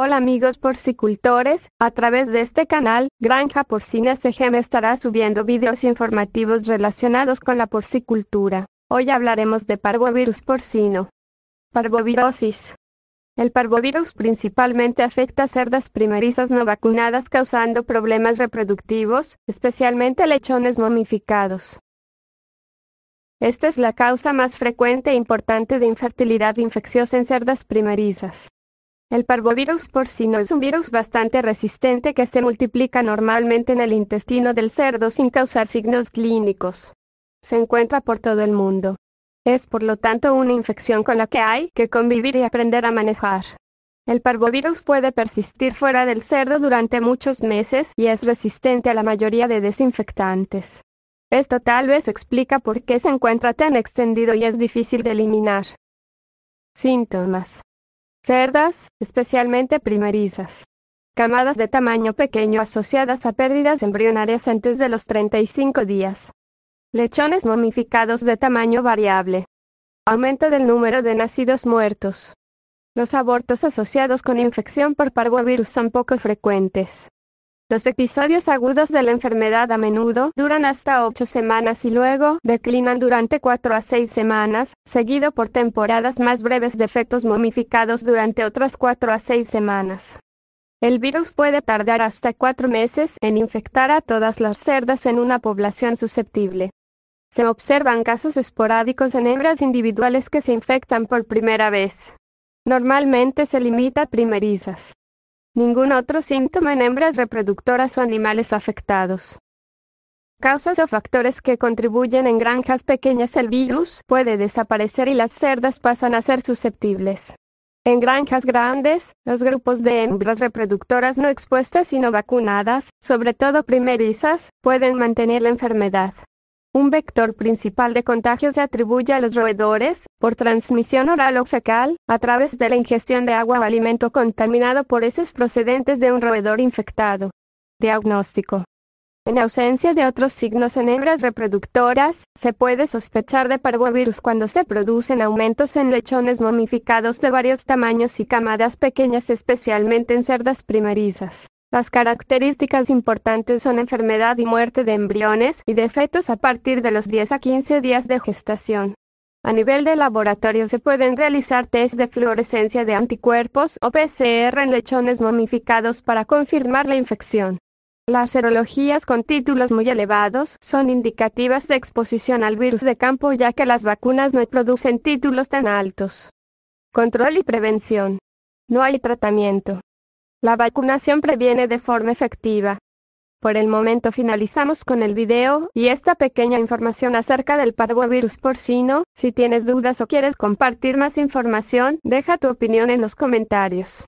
Hola amigos porcicultores, a través de este canal, Granja Porcina CGM estará subiendo videos informativos relacionados con la porcicultura. Hoy hablaremos de parvovirus porcino. Parvovirosis. El parvovirus principalmente afecta a cerdas primerizas no vacunadas causando problemas reproductivos, especialmente lechones momificados. Esta es la causa más frecuente e importante de infertilidad infecciosa en cerdas primerizas. El parvovirus porcino es un virus bastante resistente que se multiplica normalmente en el intestino del cerdo sin causar signos clínicos. Se encuentra por todo el mundo. Es por lo tanto una infección con la que hay que convivir y aprender a manejar. El parvovirus puede persistir fuera del cerdo durante muchos meses y es resistente a la mayoría de desinfectantes. Esto tal vez explica por qué se encuentra tan extendido y es difícil de eliminar. Síntomas. Cerdas, especialmente primerizas. Camadas de tamaño pequeño asociadas a pérdidas embrionarias antes de los 35 días. Lechones momificados de tamaño variable. Aumento del número de nacidos muertos. Los abortos asociados con infección por parvovirus son poco frecuentes. Los episodios agudos de la enfermedad a menudo duran hasta 8 semanas y luego declinan durante 4 a 6 semanas, seguido por temporadas más breves de efectos momificados durante otras 4 a 6 semanas. El virus puede tardar hasta 4 meses en infectar a todas las cerdas en una población susceptible. Se observan casos esporádicos en hembras individuales que se infectan por primera vez. Normalmente se limita a primerizas. Ningún otro síntoma en hembras reproductoras o animales afectados. Causas o factores que contribuyen en granjas pequeñas el virus puede desaparecer y las cerdas pasan a ser susceptibles. En granjas grandes, los grupos de hembras reproductoras no expuestas y no vacunadas, sobre todo primerizas, pueden mantener la enfermedad. Un vector principal de contagio se atribuye a los roedores, por transmisión oral o fecal, a través de la ingestión de agua o alimento contaminado por esos procedentes de un roedor infectado. Diagnóstico. En ausencia de otros signos en hembras reproductoras, se puede sospechar de parvovirus cuando se producen aumentos en lechones momificados de varios tamaños y camadas pequeñas especialmente en cerdas primerizas. Las características importantes son enfermedad y muerte de embriones y defectos a partir de los 10 a 15 días de gestación. A nivel de laboratorio se pueden realizar test de fluorescencia de anticuerpos o PCR en lechones momificados para confirmar la infección. Las serologías con títulos muy elevados son indicativas de exposición al virus de campo ya que las vacunas no producen títulos tan altos. Control y prevención. No hay tratamiento. La vacunación previene de forma efectiva. Por el momento finalizamos con el video y esta pequeña información acerca del parvovirus porcino. Si tienes dudas o quieres compartir más información, deja tu opinión en los comentarios.